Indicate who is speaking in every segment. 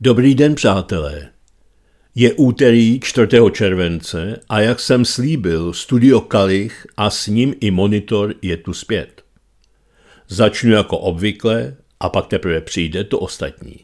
Speaker 1: Dobrý den, přátelé. Je úterý 4. července a jak jsem slíbil, studio Kalich a s ním i monitor je tu zpět. Začnu jako obvykle a pak teprve přijde to ostatní.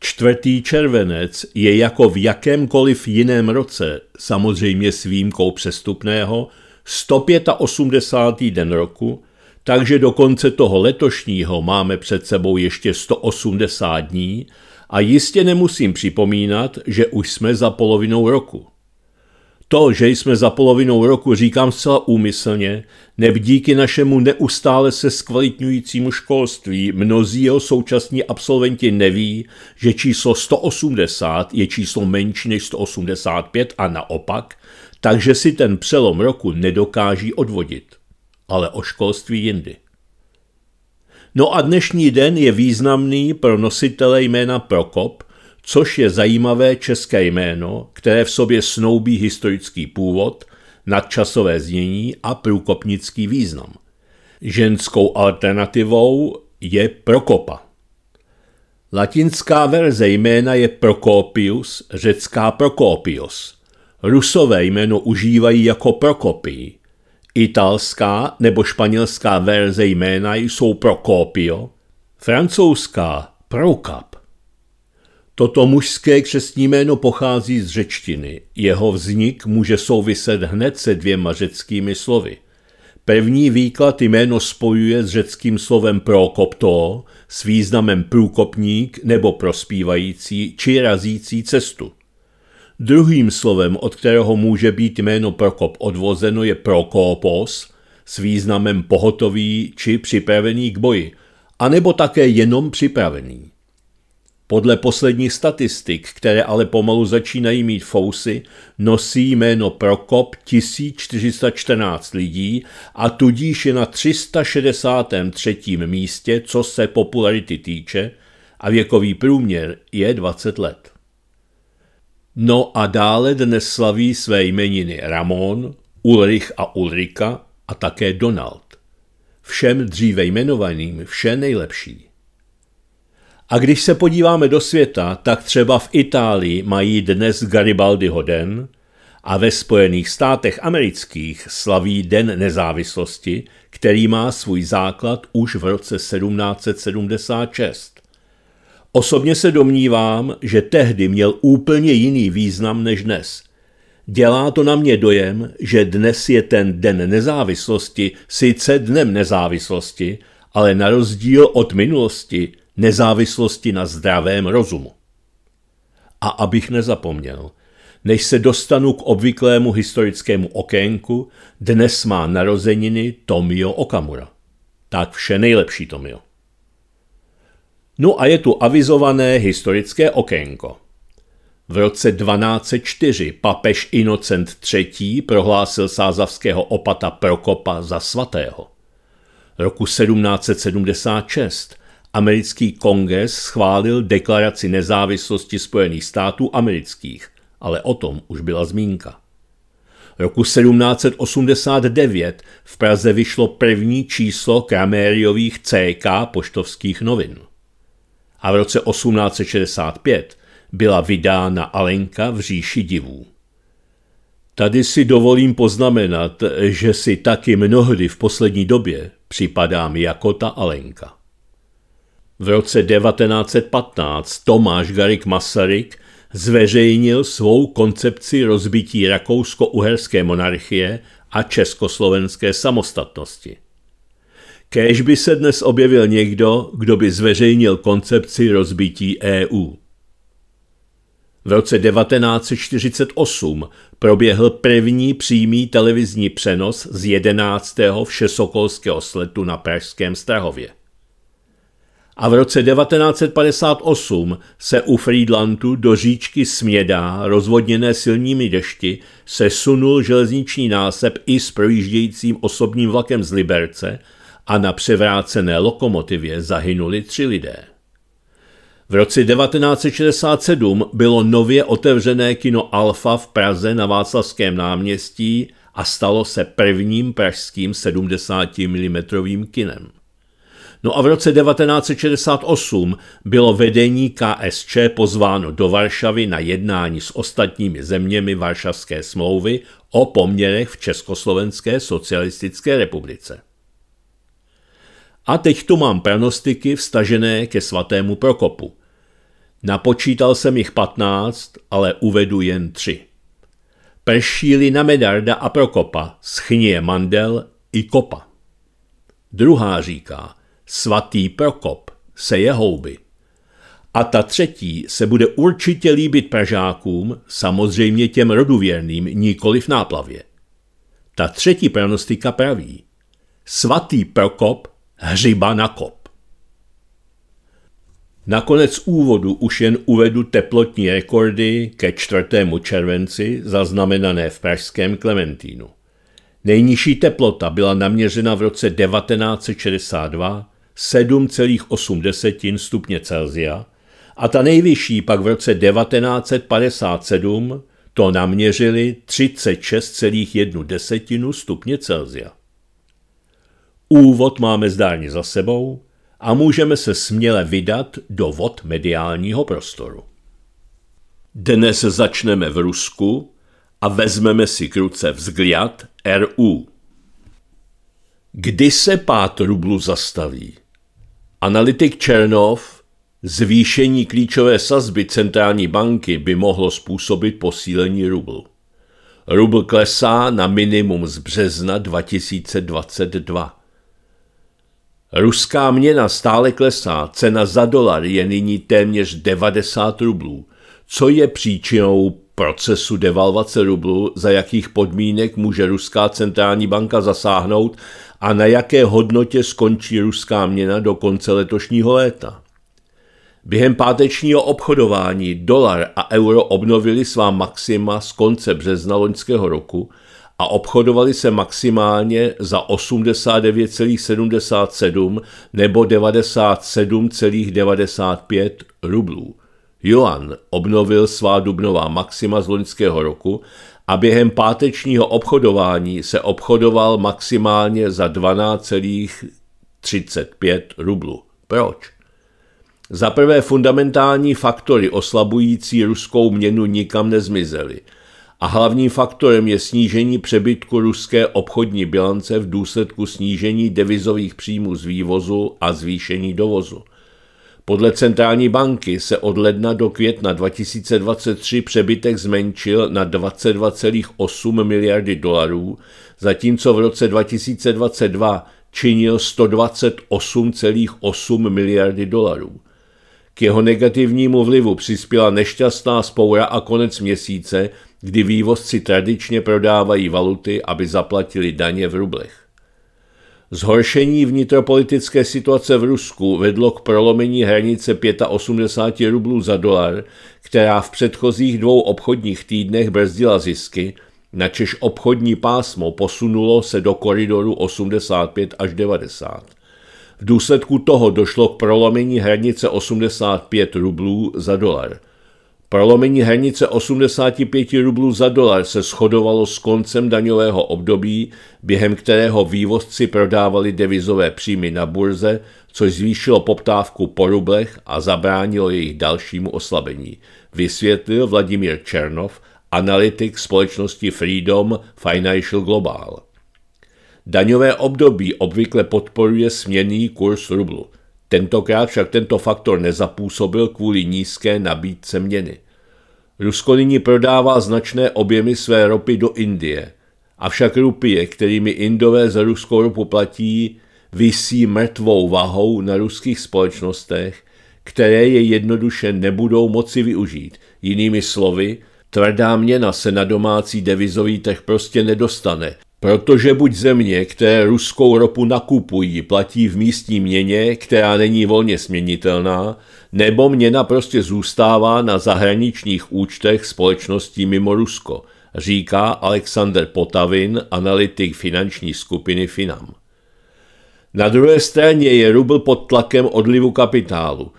Speaker 1: Čtvrtý červenec je jako v jakémkoliv jiném roce, samozřejmě s výjimkou přestupného, 185. den roku, takže do konce toho letošního máme před sebou ještě 180 dní – a jistě nemusím připomínat, že už jsme za polovinou roku. To, že jsme za polovinou roku, říkám zcela úmyslně, neb díky našemu neustále se zkvalitňujícímu školství mnozí jeho současní absolventi neví, že číslo 180 je číslo menší než 185 a naopak, takže si ten přelom roku nedokáží odvodit. Ale o školství jindy. No a dnešní den je významný pro nositele jména Prokop, což je zajímavé české jméno, které v sobě snoubí historický původ, nadčasové znění a průkopnický význam. Ženskou alternativou je Prokopa. Latinská verze jména je Prokopius, řecká Prokopios. Rusové jméno užívají jako Prokopii. Italská nebo španělská verze jména jsou Procopio, francouzská Procap. Toto mužské křestní jméno pochází z řečtiny. Jeho vznik může souviset hned se dvěma řeckými slovy. První výklad jméno spojuje s řeckým slovem prokopto s významem průkopník nebo prospívající či razící cestu. Druhým slovem, od kterého může být jméno Prokop odvozeno, je Prokopos s významem pohotový či připravený k boji, anebo také jenom připravený. Podle posledních statistik, které ale pomalu začínají mít fousy, nosí jméno Prokop 1414 lidí a tudíž je na 363. místě, co se popularity týče, a věkový průměr je 20 let. No a dále dnes slaví své jmeniny Ramon, Ulrich a Ulrika a také Donald. Všem dříve jmenovaným vše nejlepší. A když se podíváme do světa, tak třeba v Itálii mají dnes Garibaldiho den a ve Spojených státech amerických slaví Den nezávislosti, který má svůj základ už v roce 1776. Osobně se domnívám, že tehdy měl úplně jiný význam než dnes. Dělá to na mě dojem, že dnes je ten den nezávislosti sice dnem nezávislosti, ale na rozdíl od minulosti nezávislosti na zdravém rozumu. A abych nezapomněl, než se dostanu k obvyklému historickému okénku, dnes má narozeniny Tomio Okamura. Tak vše nejlepší, Tomio. No a je tu avizované historické okénko. V roce 1204 papež Inocent III. prohlásil sázavského opata Prokopa za svatého. Roku 1776 americký kongres schválil deklaraci nezávislosti Spojených států amerických, ale o tom už byla zmínka. Roku 1789 v Praze vyšlo první číslo Kramériových CK poštovských novin – a v roce 1865 byla vydána Alenka v říši divů. Tady si dovolím poznamenat, že si taky mnohdy v poslední době připadám jako ta Alenka. V roce 1915 Tomáš Garik Masaryk zveřejnil svou koncepci rozbití rakousko-uherské monarchie a československé samostatnosti. Kéž by se dnes objevil někdo, kdo by zveřejnil koncepci rozbití EU. V roce 1948 proběhl první přímý televizní přenos z 11. všesokolského sletu na Pražském Strahově. A v roce 1958 se u Friedlandu do říčky Smědá, rozvodněné silnými dešti, sesunul železniční násep i s projíždějícím osobním vlakem z Liberce – a na převrácené lokomotivě zahynuli tři lidé. V roce 1967 bylo nově otevřené kino Alfa v Praze na Václavském náměstí a stalo se prvním pražským 70 mm kinem. No a v roce 1968 bylo vedení KSČ pozváno do Varšavy na jednání s ostatními zeměmi Varšavské smlouvy o poměrech v Československé socialistické republice. A teď tu mám pranostiky vstažené ke svatému Prokopu. Napočítal jsem jich 15, ale uvedu jen tři. Pršíli na Medarda a Prokopa, schnije mandel i kopa. Druhá říká, svatý Prokop se houby. A ta třetí se bude určitě líbit Pražákům, samozřejmě těm roduvěrným, v náplavě. Ta třetí pranostika praví, svatý Prokop hřiba na kop. Nakonec úvodu už jen uvedu teplotní rekordy ke 4. červenci zaznamenané v pražském Klementínu. Nejnižší teplota byla naměřena v roce 1962 7,8 stupně Celsia a ta nejvyšší pak v roce 1957 to naměřili 36,1 stupně Celsia. Úvod máme zdárně za sebou a můžeme se směle vydat do vod mediálního prostoru. Dnes začneme v Rusku a vezmeme si k ruce vzgliad RU. Kdy se pát rublu zastaví? Analytik Černov zvýšení klíčové sazby centrální banky by mohlo způsobit posílení rublu. Rubl klesá na minimum z března 2022. Ruská měna stále klesá, cena za dolar je nyní téměř 90 rublů. Co je příčinou procesu devalvace rublu, za jakých podmínek může ruská centrální banka zasáhnout a na jaké hodnotě skončí ruská měna do konce letošního léta. Během pátečního obchodování dolar a euro obnovili svá maxima z konce března loňského roku – a obchodovaly se maximálně za 89,77 nebo 97,95 rublů. Yuan obnovil svá dubnová maxima z loňského roku a během pátečního obchodování se obchodoval maximálně za 12,35 rublů. Proč? Za prvé fundamentální faktory oslabující ruskou měnu nikam nezmizely – a hlavním faktorem je snížení přebytku ruské obchodní bilance v důsledku snížení devizových příjmů z vývozu a zvýšení dovozu. Podle centrální banky se od ledna do května 2023 přebytek zmenšil na 22,8 miliardy dolarů, zatímco v roce 2022 činil 128,8 miliardy dolarů. K jeho negativnímu vlivu přispěla nešťastná spoura a konec měsíce, kdy vývozci tradičně prodávají valuty, aby zaplatili daně v rublech. Zhoršení vnitropolitické situace v Rusku vedlo k prolomení hranice 85 rublů za dolar, která v předchozích dvou obchodních týdnech brzdila zisky, načež obchodní pásmo posunulo se do koridoru 85 až 90. V důsledku toho došlo k prolomení hranice 85 rublů za dolar – Prolomení hranice 85 rublů za dolar se shodovalo s koncem daňového období, během kterého vývozci prodávali devizové příjmy na burze, což zvýšilo poptávku po rublech a zabránilo jejich dalšímu oslabení, vysvětlil Vladimír Černov, analytik společnosti Freedom Financial Global. Daňové období obvykle podporuje směný kurz rublu. Tentokrát však tento faktor nezapůsobil kvůli nízké nabídce měny. Rusko nyní prodává značné objemy své ropy do Indie, avšak rupie, kterými Indové za ruskou ropu platí, vysí mrtvou vahou na ruských společnostech, které je jednoduše nebudou moci využít. Jinými slovy, tvrdá měna se na domácí devizový trh prostě nedostane, Protože buď země, které ruskou ropu nakupují, platí v místní měně, která není volně směnitelná, nebo měna prostě zůstává na zahraničních účtech společností mimo Rusko, říká Alexander Potavin, analytik finanční skupiny Finam. Na druhé straně je rubl pod tlakem odlivu kapitálu.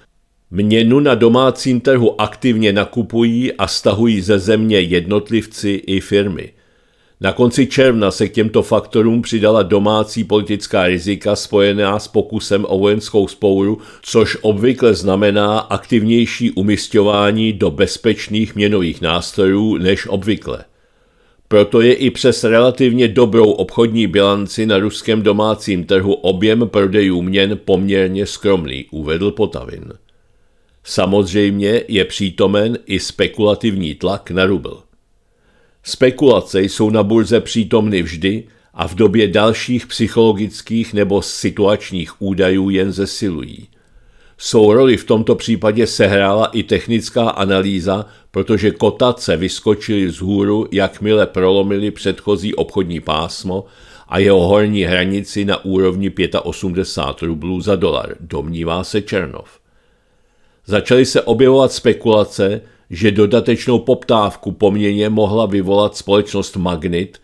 Speaker 1: Měnu na domácím trhu aktivně nakupují a stahují ze země jednotlivci i firmy – na konci června se k těmto faktorům přidala domácí politická rizika spojená s pokusem o vojenskou spouru, což obvykle znamená aktivnější umistování do bezpečných měnových nástrojů než obvykle. Proto je i přes relativně dobrou obchodní bilanci na ruském domácím trhu objem prodejů měn poměrně skromný, uvedl Potavin. Samozřejmě je přítomen i spekulativní tlak na rubl. Spekulace jsou na burze přítomny vždy a v době dalších psychologických nebo situačních údajů jen zesilují. Svou roli v tomto případě sehrála i technická analýza, protože kotace vyskočily vzhůru, jakmile prolomili předchozí obchodní pásmo a jeho horní hranici na úrovni 85 rublů za dolar, domnívá se Černov. Začaly se objevovat spekulace, že dodatečnou poptávku po měně mohla vyvolat společnost Magnit,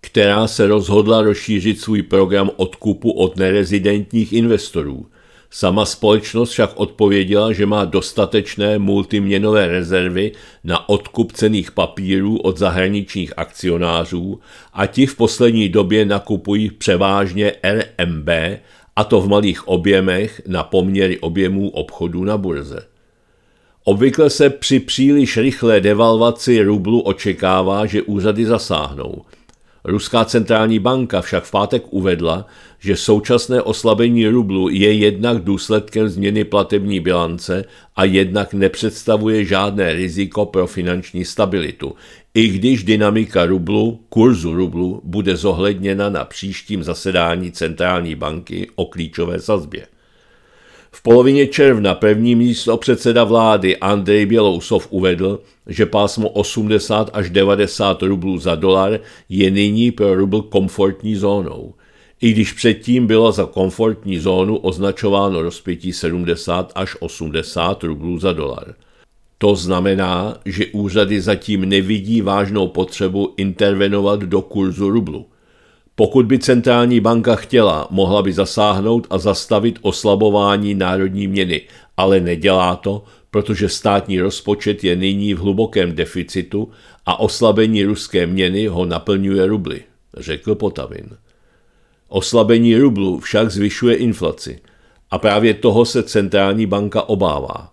Speaker 1: která se rozhodla rozšířit svůj program odkupu od nerezidentních investorů. Sama společnost však odpověděla, že má dostatečné multiměnové rezervy na odkup cených papírů od zahraničních akcionářů a ti v poslední době nakupují převážně RMB, a to v malých objemech na poměry objemů obchodů na burze. Obvykle se při příliš rychlé devalvaci rublu očekává, že úřady zasáhnou. Ruská centrální banka však v pátek uvedla, že současné oslabení rublu je jednak důsledkem změny platební bilance a jednak nepředstavuje žádné riziko pro finanční stabilitu, i když dynamika rublu, kurzu rublu, bude zohledněna na příštím zasedání centrální banky o klíčové sazbě. V polovině června první místo předseda vlády Andrej Bělousov uvedl, že pásmo 80 až 90 rublů za dolar je nyní pro rubl komfortní zónou, i když předtím bylo za komfortní zónu označováno rozpětí 70 až 80 rublů za dolar. To znamená, že úřady zatím nevidí vážnou potřebu intervenovat do kurzu rublu – pokud by centrální banka chtěla, mohla by zasáhnout a zastavit oslabování národní měny, ale nedělá to, protože státní rozpočet je nyní v hlubokém deficitu a oslabení ruské měny ho naplňuje rubly, řekl Potavin. Oslabení rublu však zvyšuje inflaci a právě toho se centrální banka obává.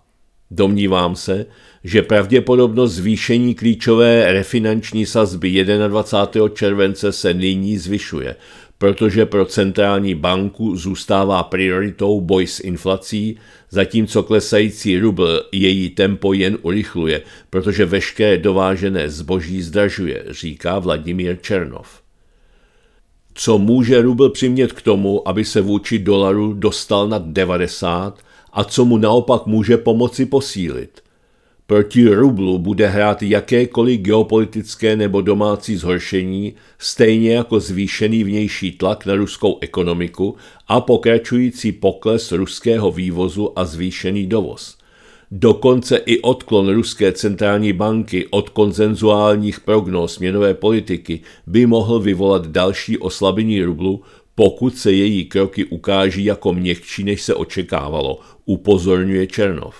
Speaker 1: Domnívám se, že pravděpodobnost zvýšení klíčové refinanční sazby 21. července se nyní zvyšuje, protože pro centrální banku zůstává prioritou boj s inflací, zatímco klesající rubl její tempo jen urychluje, protože veškeré dovážené zboží zdražuje, říká Vladimír Černov. Co může rubl přimět k tomu, aby se vůči dolaru dostal nad 90 a co mu naopak může pomoci posílit? Proti rublu bude hrát jakékoliv geopolitické nebo domácí zhoršení, stejně jako zvýšený vnější tlak na ruskou ekonomiku a pokračující pokles ruského vývozu a zvýšený dovoz. Dokonce i odklon ruské centrální banky od konzenzuálních prognóz měnové politiky by mohl vyvolat další oslabení rublu, pokud se její kroky ukáží jako měkčí, než se očekávalo, upozorňuje Černov.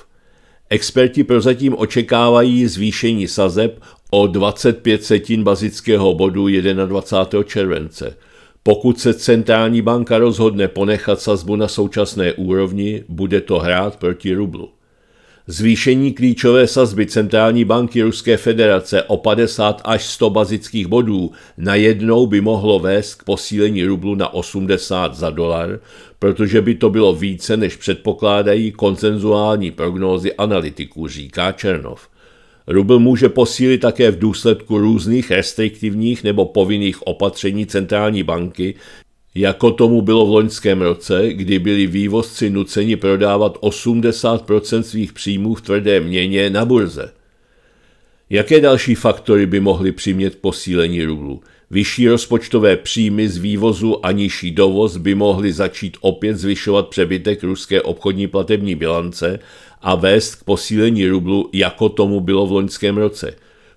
Speaker 1: Experti prozatím očekávají zvýšení sazeb o 25 setin bazického bodu 21. července. Pokud se centrální banka rozhodne ponechat sazbu na současné úrovni, bude to hrát proti rublu. Zvýšení klíčové sazby Centrální banky Ruské federace o 50 až 100 bazických bodů najednou by mohlo vést k posílení rublu na 80 za dolar, protože by to bylo více, než předpokládají konsenzuální prognózy analytiků, říká Černov. Rubl může posílit také v důsledku různých restriktivních nebo povinných opatření centrální banky, jako tomu bylo v loňském roce, kdy byli vývozci nuceni prodávat 80% svých příjmů v tvrdé měně na burze. Jaké další faktory by mohly přimět posílení rublu? Vyšší rozpočtové příjmy z vývozu a nižší dovoz by mohly začít opět zvyšovat přebytek ruské obchodní platební bilance a vést k posílení rublu, jako tomu bylo v loňském roce.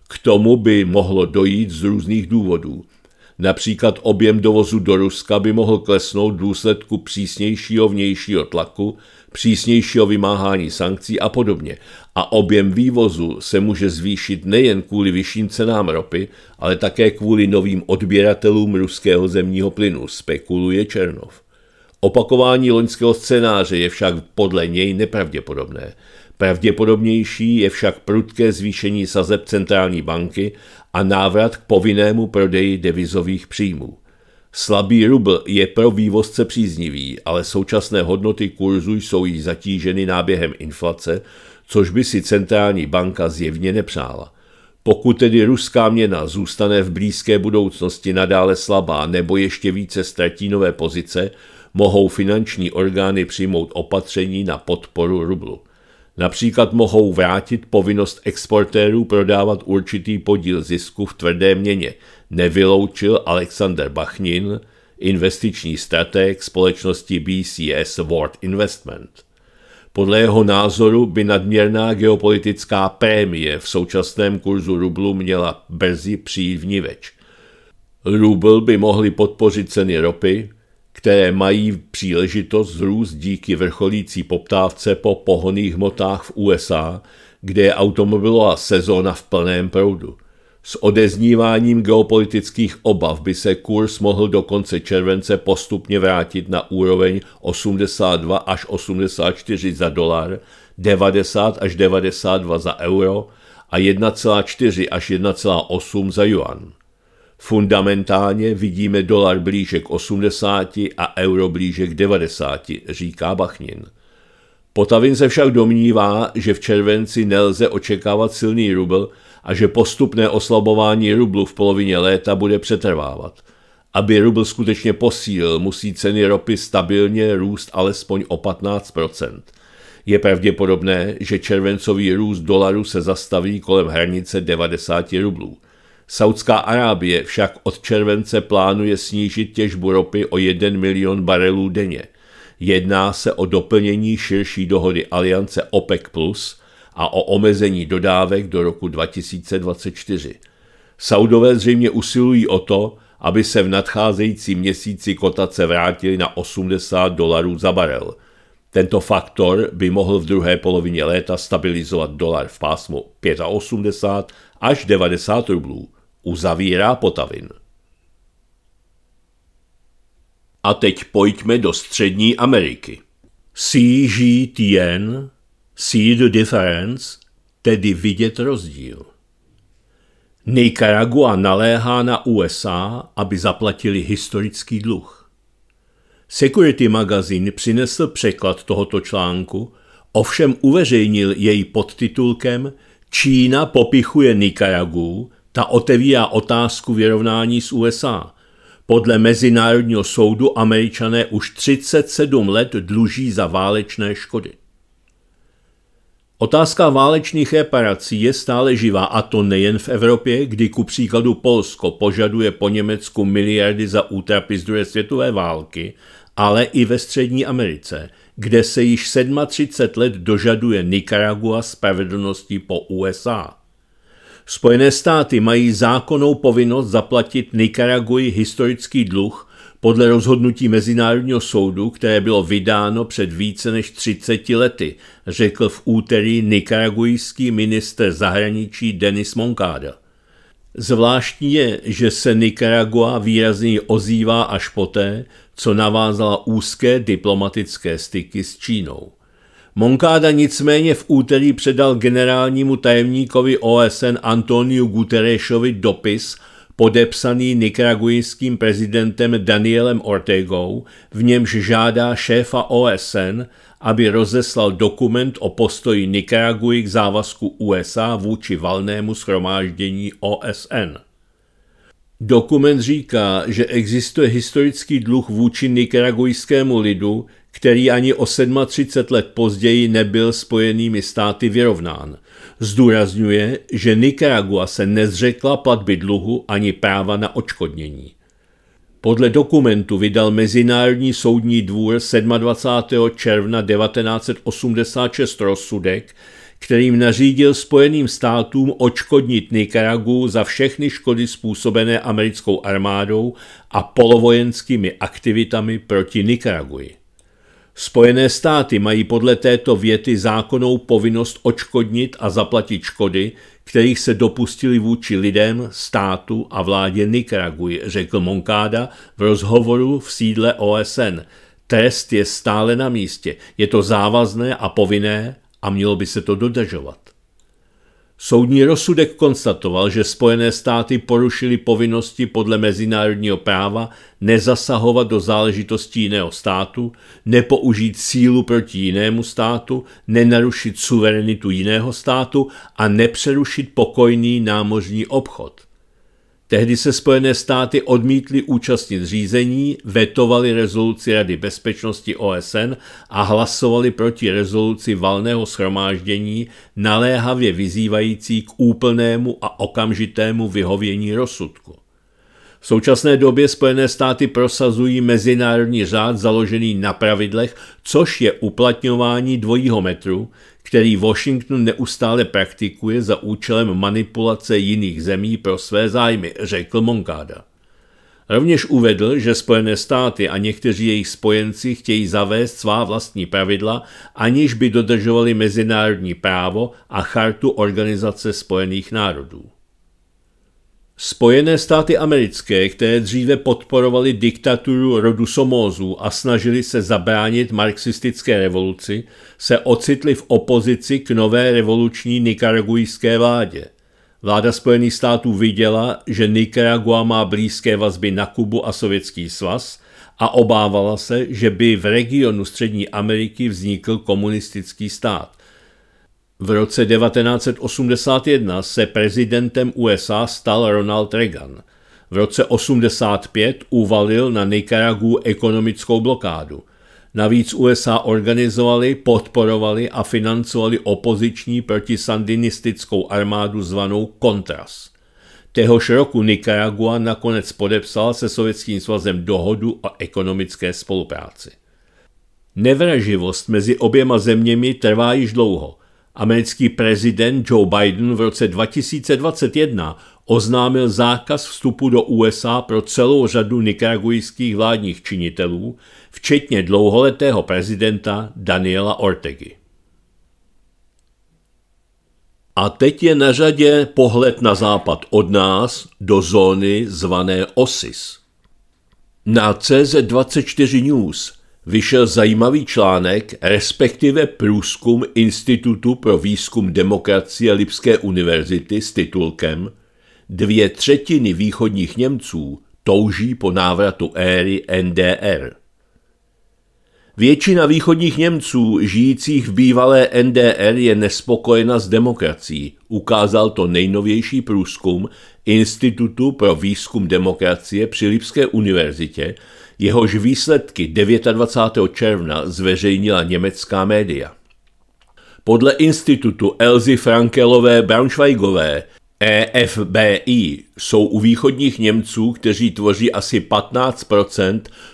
Speaker 1: K tomu by mohlo dojít z různých důvodů. Například objem dovozu do Ruska by mohl klesnout v důsledku přísnějšího vnějšího tlaku, přísnějšího vymáhání sankcí a podobně. A objem vývozu se může zvýšit nejen kvůli vyšším cenám ropy, ale také kvůli novým odběratelům ruského zemního plynu, spekuluje Černov. Opakování loňského scénáře je však podle něj nepravděpodobné. Pravděpodobnější je však prudké zvýšení sazeb centrální banky a návrat k povinnému prodeji devizových příjmů. Slabý rubl je pro vývozce příznivý, ale současné hodnoty kurzu jsou již zatíženy náběhem inflace, což by si centrální banka zjevně nepřála. Pokud tedy ruská měna zůstane v blízké budoucnosti nadále slabá nebo ještě více ztratí nové pozice, mohou finanční orgány přijmout opatření na podporu rublu. Například mohou vrátit povinnost exportérů prodávat určitý podíl zisku v tvrdé měně, nevyloučil Alexander Bachnin, investiční strateg společnosti BCS World Investment. Podle jeho názoru by nadměrná geopolitická prémie v současném kurzu rublu měla brzy přijít vníveč. Rubl by mohli podpořit ceny ropy, které mají příležitost zrůst díky vrcholící poptávce po pohoných hmotách v USA, kde je automobilová sezóna v plném proudu. S odezníváním geopolitických obav by se kurz mohl do konce července postupně vrátit na úroveň 82 až 84 za dolar, 90 až 92 za euro a 1,4 až 1,8 za yuan. Fundamentálně vidíme dolar blíže k 80 a euro blíže k 90, říká Bachnin. Potavin se však domnívá, že v červenci nelze očekávat silný rubl a že postupné oslabování rublu v polovině léta bude přetrvávat. Aby rubl skutečně posílil, musí ceny ropy stabilně růst alespoň o 15 Je pravděpodobné, že červencový růst dolaru se zastaví kolem hranice 90 rublů. Saudská Arábie však od července plánuje snížit těžbu ropy o 1 milion barelů denně. Jedná se o doplnění širší dohody aliance OPEC+, a o omezení dodávek do roku 2024. Saudové zřejmě usilují o to, aby se v nadcházející měsíci kotace vrátili na 80 dolarů za barel. Tento faktor by mohl v druhé polovině léta stabilizovat dolar v pásmu 85 až 90 rublů uzavírá Potavin. A teď pojďme do Střední Ameriky. CGTN, see the difference, tedy vidět rozdíl. Nicaragua naléhá na USA, aby zaplatili historický dluh. Security Magazine přinesl překlad tohoto článku, ovšem uveřejnil jej pod titulkem Čína popichuje Nicaragua. Ta otevírá otázku vyrovnání s USA. Podle Mezinárodního soudu američané už 37 let dluží za válečné škody. Otázka válečných reparací je stále živá a to nejen v Evropě, kdy ku příkladu Polsko požaduje po Německu miliardy za útrapy z druhé světové války, ale i ve Střední Americe, kde se již 37 let dožaduje Nicaragua spravedlnosti po USA. Spojené státy mají zákonnou povinnost zaplatit Nikaraguji historický dluh podle rozhodnutí Mezinárodního soudu, které bylo vydáno před více než 30 lety, řekl v úterý nikaragujský minister zahraničí Denis Moncada. Zvláštní je, že se Nikaragua výrazně ozývá až poté, co navázala úzké diplomatické styky s Čínou. Moncada nicméně v úterý předal generálnímu tajemníkovi OSN Antoniu Guterresovi dopis, podepsaný nikaragujským prezidentem Danielem Ortegou, v němž žádá šéfa OSN, aby rozeslal dokument o postoji Nikaraguji k závazku USA vůči valnému schromáždění OSN. Dokument říká, že existuje historický dluh vůči nikaragujskému lidu, který ani o 37 let později nebyl spojenými státy vyrovnán. Zdůrazňuje, že Nicaragua se nezřekla platby dluhu ani práva na očkodnění. Podle dokumentu vydal Mezinárodní soudní dvůr 27. června 1986 rozsudek, kterým nařídil Spojeným státům očkodnit Nikaragu za všechny škody způsobené americkou armádou a polovojenskými aktivitami proti Nikaraguji. Spojené státy mají podle této věty zákonnou povinnost očkodnit a zaplatit škody, kterých se dopustili vůči lidem, státu a vládě Nikaraguji, řekl Monkáda v rozhovoru v sídle OSN. Trest je stále na místě, je to závazné a povinné a mělo by se to dodržovat. Soudní rozsudek konstatoval, že Spojené státy porušily povinnosti podle mezinárodního práva nezasahovat do záležitostí jiného státu, nepoužít sílu proti jinému státu, nenarušit suverenitu jiného státu a nepřerušit pokojný námořní obchod. Tehdy se Spojené státy odmítly účastnit řízení, vetovali rezoluci Rady bezpečnosti OSN a hlasovali proti rezoluci valného schromáždění, naléhavě vyzývající k úplnému a okamžitému vyhovění rozsudku. V současné době Spojené státy prosazují mezinárodní řád založený na pravidlech, což je uplatňování dvojího metru, který Washington neustále praktikuje za účelem manipulace jiných zemí pro své zájmy, řekl Moncada. Rovněž uvedl, že Spojené státy a někteří jejich spojenci chtějí zavést svá vlastní pravidla, aniž by dodržovali mezinárodní právo a chartu Organizace spojených národů. Spojené státy americké, které dříve podporovaly diktaturu rodu Somózů a snažili se zabránit marxistické revoluci, se ocitly v opozici k nové revoluční nikaragujské vládě. Vláda Spojených států viděla, že Nicaragua má blízké vazby na Kubu a Sovětský svaz a obávala se, že by v regionu Střední Ameriky vznikl komunistický stát – v roce 1981 se prezidentem USA stal Ronald Reagan. V roce 85 uvalil na Nikaragu ekonomickou blokádu. Navíc USA organizovali, podporovali a financovali opoziční protisandinistickou armádu zvanou Contras. Téhož roku Nicaragua nakonec podepsala se Sovětským svazem dohodu o ekonomické spolupráci. Nevraživost mezi oběma zeměmi trvá již dlouho – Americký prezident Joe Biden v roce 2021 oznámil zákaz vstupu do USA pro celou řadu nikaragujských vládních činitelů, včetně dlouholetého prezidenta Daniela Ortegy. A teď je na řadě pohled na západ od nás do zóny zvané OSIS. Na CZ24 News vyšel zajímavý článek, respektive průzkum Institutu pro výzkum demokracie Lipské univerzity s titulkem Dvě třetiny východních Němců touží po návratu éry NDR. Většina východních Němců žijících v bývalé NDR je nespokojena s demokracií, ukázal to nejnovější průzkum Institutu pro výzkum demokracie při Lipské univerzitě, jehož výsledky 29. června zveřejnila německá média. Podle institutu Elzy Frankelové Braunschweigové EFBI jsou u východních Němců, kteří tvoří asi 15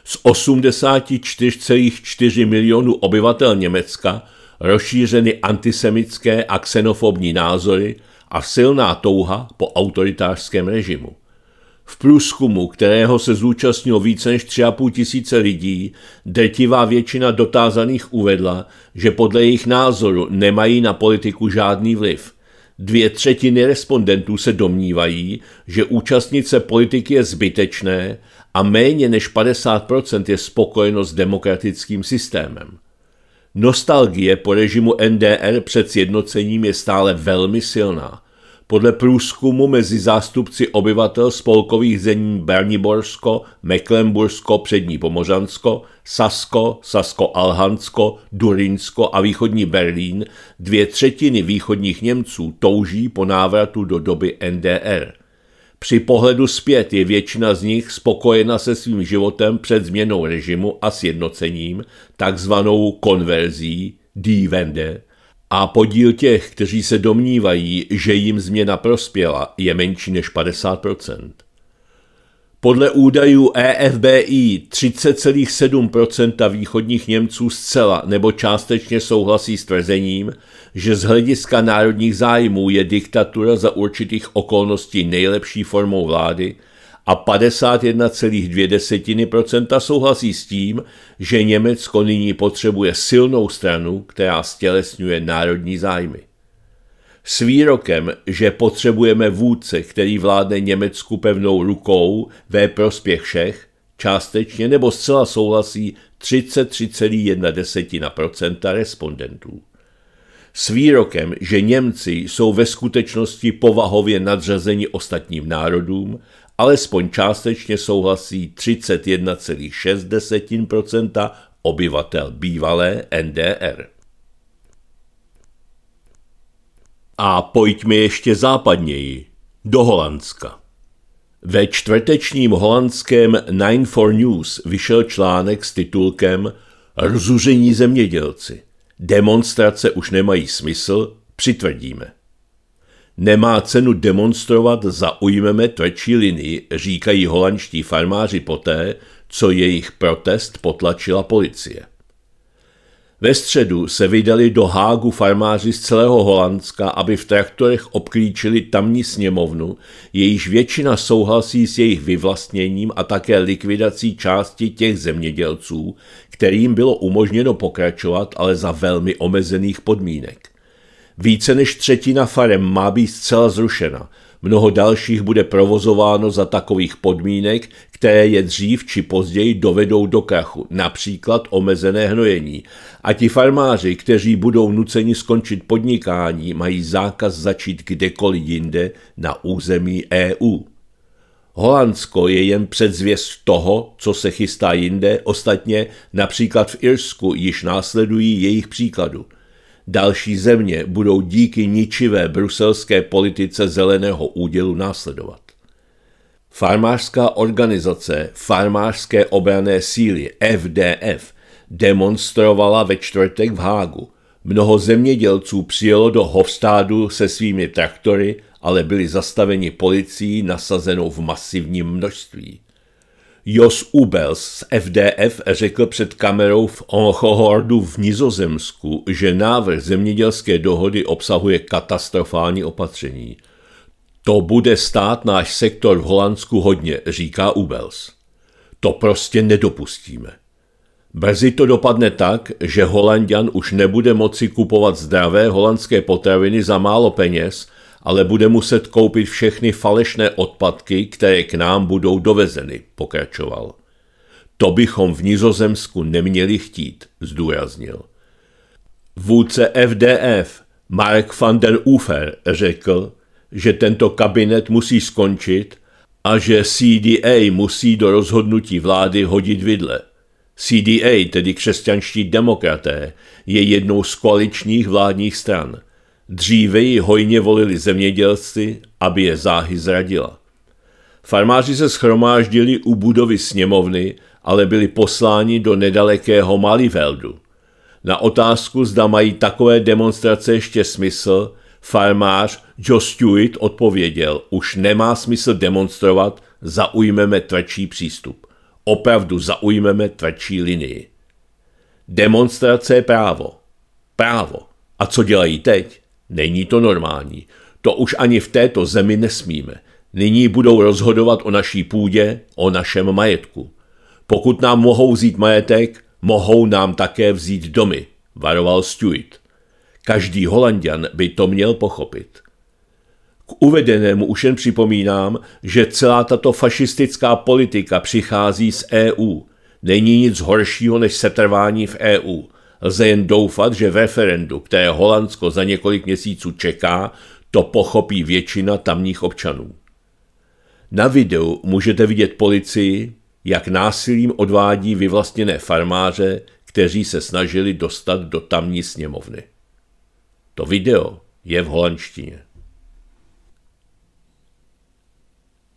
Speaker 1: z 84,4 milionů obyvatel Německa, rozšířeny antisemické a xenofobní názory a silná touha po autoritářském režimu. V průzkumu, kterého se zúčastnilo více než 3,5 tisíce lidí, drtivá většina dotázaných uvedla, že podle jejich názoru nemají na politiku žádný vliv. Dvě třetiny respondentů se domnívají, že účastnice politiky je zbytečné a méně než 50% je spokojeno s demokratickým systémem. Nostalgie po režimu NDR před sjednocením je stále velmi silná. Podle průzkumu mezi zástupci obyvatel spolkových zemí Berniborsko, Mecklenbursko, Přední Pomořansko, Sasko, Sasko-Alhansko, Durinsko a východní Berlín dvě třetiny východních Němců touží po návratu do doby NDR. Při pohledu zpět je většina z nich spokojena se svým životem před změnou režimu a sjednocením, takzvanou konverzí, die Wende, a podíl těch, kteří se domnívají, že jim změna prospěla, je menší než 50%. Podle údajů EFBI 30,7% východních Němců zcela nebo částečně souhlasí s tvrzením, že z hlediska národních zájmů je diktatura za určitých okolností nejlepší formou vlády – a 51,2% souhlasí s tím, že Německo nyní potřebuje silnou stranu, která stělesňuje národní zájmy. S výrokem, že potřebujeme vůdce, který vládne Německu pevnou rukou ve prospěch všech, částečně nebo zcela souhlasí 33,1% respondentů. S výrokem, že Němci jsou ve skutečnosti povahově nadřazeni ostatním národům, alespoň částečně souhlasí 31,6 obyvatel bývalé NDR. A pojďme ještě západněji, do Holandska. Ve čtvrtečním holandském Nine for News vyšel článek s titulkem Rzuření zemědělci. Demonstrace už nemají smysl, přitvrdíme. Nemá cenu demonstrovat, zaujmeme tvrdší linii, říkají holandští farmáři poté, co jejich protest potlačila policie. Ve středu se vydali do Hágu farmáři z celého Holandska, aby v traktorech obklíčili tamní sněmovnu, jejíž většina souhlasí s jejich vyvlastněním a také likvidací části těch zemědělců, kterým bylo umožněno pokračovat, ale za velmi omezených podmínek. Více než třetina farem má být zcela zrušena. Mnoho dalších bude provozováno za takových podmínek, které je dřív či později dovedou do krachu, například omezené hnojení. A ti farmáři, kteří budou nuceni skončit podnikání, mají zákaz začít kdekoliv jinde na území EU. Holandsko je jen předzvěst toho, co se chystá jinde, ostatně například v Irsku již následují jejich příkladu – Další země budou díky ničivé bruselské politice zeleného údělu následovat. Farmářská organizace Farmářské obrané síly FDF demonstrovala ve čtvrtek v Hágu. Mnoho zemědělců přijelo do Hofstádu se svými traktory, ale byli zastaveni policií nasazenou v masivním množství. Jos Ubels z FDF řekl před kamerou v Onchohordu v Nizozemsku, že návrh zemědělské dohody obsahuje katastrofální opatření. To bude stát náš sektor v Holandsku hodně, říká Ubels. To prostě nedopustíme. Brzy to dopadne tak, že Holandian už nebude moci kupovat zdravé holandské potraviny za málo peněz ale bude muset koupit všechny falešné odpadky, které k nám budou dovezeny, pokračoval. To bychom v Nizozemsku neměli chtít, zdůraznil. Vůdce FDF Mark van den Ufer řekl, že tento kabinet musí skončit a že CDA musí do rozhodnutí vlády hodit vidle. CDA, tedy křesťanští demokraté, je jednou z koaličních vládních stran – Dříve ji hojně volili zemědělci, aby je záhy zradila. Farmáři se schromáždili u budovy sněmovny, ale byli posláni do nedalekého Maliveldu. Na otázku, zda mají takové demonstrace ještě smysl, farmář Joe Stewart odpověděl, už nemá smysl demonstrovat, zaujmeme tvrdší přístup. Opravdu zaujmeme tvrdší linii. Demonstrace je právo. Právo. A co dělají teď? Není to normální. To už ani v této zemi nesmíme. Nyní budou rozhodovat o naší půdě, o našem majetku. Pokud nám mohou vzít majetek, mohou nám také vzít domy, varoval Stuart. Každý Holandian by to měl pochopit. K uvedenému už jen připomínám, že celá tato fašistická politika přichází z EU. Není nic horšího než setrvání v EU. Lze jen doufat, že v referendu, které Holandsko za několik měsíců čeká, to pochopí většina tamních občanů. Na videu můžete vidět policii, jak násilím odvádí vyvlastněné farmáře, kteří se snažili dostat do tamní sněmovny. To video je v holandštině.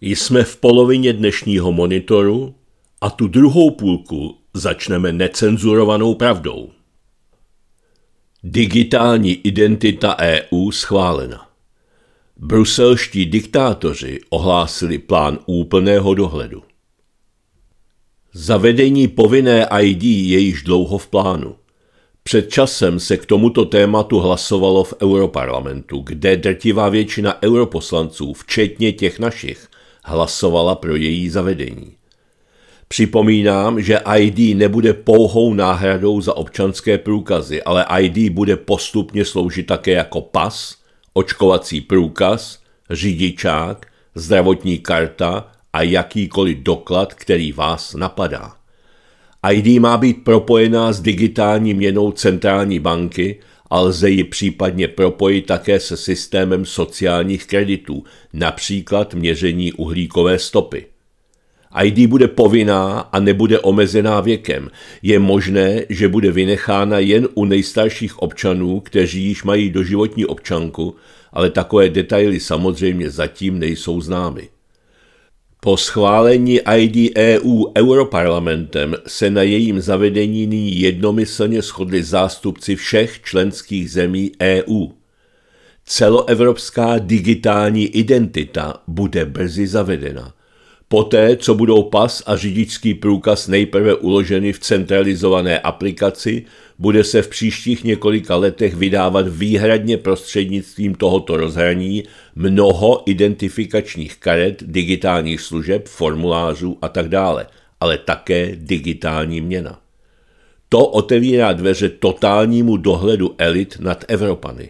Speaker 1: Jsme v polovině dnešního monitoru a tu druhou půlku začneme necenzurovanou pravdou. Digitální identita EU schválena. Bruselští diktátoři ohlásili plán úplného dohledu. Zavedení povinné ID je již dlouho v plánu. Před časem se k tomuto tématu hlasovalo v Europarlamentu, kde drtivá většina europoslanců, včetně těch našich, hlasovala pro její zavedení. Připomínám, že ID nebude pouhou náhradou za občanské průkazy, ale ID bude postupně sloužit také jako pas, očkovací průkaz, řidičák, zdravotní karta a jakýkoliv doklad, který vás napadá. ID má být propojená s digitální měnou centrální banky a lze ji případně propojit také se systémem sociálních kreditů, například měření uhlíkové stopy. ID bude povinná a nebude omezená věkem. Je možné, že bude vynechána jen u nejstarších občanů, kteří již mají doživotní občanku, ale takové detaily samozřejmě zatím nejsou známy. Po schválení ID EU Europarlamentem se na jejím zavedení nyní jednomyslně shodli zástupci všech členských zemí EU. Celoevropská digitální identita bude brzy zavedena. Poté, co budou pas a řidičský průkaz nejprve uloženy v centralizované aplikaci, bude se v příštích několika letech vydávat výhradně prostřednictvím tohoto rozhraní mnoho identifikačních karet, digitálních služeb, formulářů a tak dále, ale také digitální měna. To otevírá dveře totálnímu dohledu elit nad Evropany.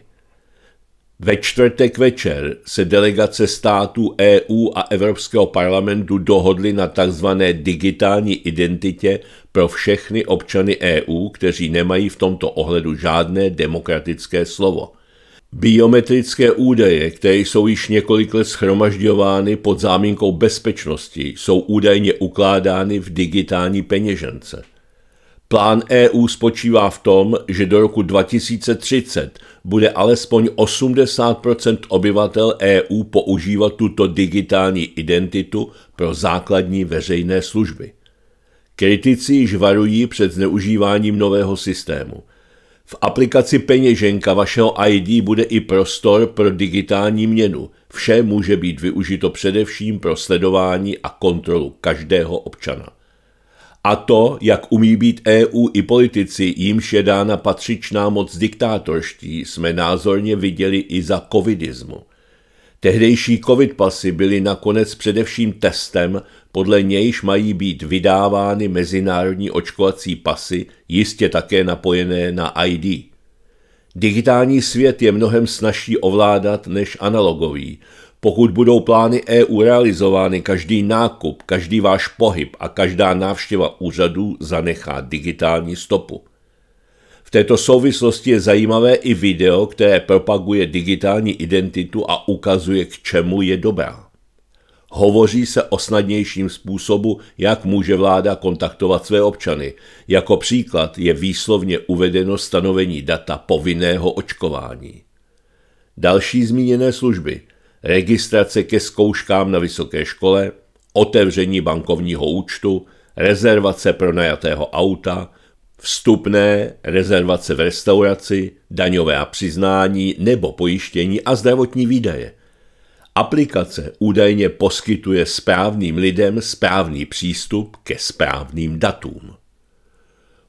Speaker 1: Ve čtvrtek večer se delegace států EU a Evropského parlamentu dohodly na tzv. digitální identitě pro všechny občany EU, kteří nemají v tomto ohledu žádné demokratické slovo. Biometrické údaje, které jsou již několik let schromažďovány pod záminkou bezpečnosti, jsou údajně ukládány v digitální peněžence. Plán EU spočívá v tom, že do roku 2030 bude alespoň 80 obyvatel EU používat tuto digitální identitu pro základní veřejné služby. Kritici již varují před zneužíváním nového systému. V aplikaci peněženka vašeho ID bude i prostor pro digitální měnu. Vše může být využito především pro sledování a kontrolu každého občana. A to, jak umí být EU i politici, jimž je dána patřičná moc diktátorští, jsme názorně viděli i za covidismu. Tehdejší covid pasy byly nakonec především testem, podle nějž mají být vydávány mezinárodní očkovací pasy, jistě také napojené na ID. Digitální svět je mnohem snažší ovládat než analogový, pokud budou plány EU realizovány, každý nákup, každý váš pohyb a každá návštěva úřadů zanechá digitální stopu. V této souvislosti je zajímavé i video, které propaguje digitální identitu a ukazuje, k čemu je dobrá. Hovoří se o snadnějším způsobu, jak může vláda kontaktovat své občany. Jako příklad je výslovně uvedeno stanovení data povinného očkování. Další zmíněné služby – registrace ke zkouškám na vysoké škole, otevření bankovního účtu, rezervace pro najatého auta, vstupné, rezervace v restauraci, daňové a přiznání nebo pojištění a zdravotní výdaje. Aplikace údajně poskytuje správným lidem správný přístup ke správným datům.